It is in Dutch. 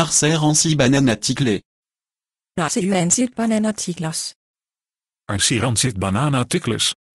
Ar ser ansi bananartikle. Ar ser u ansit bananartiklas.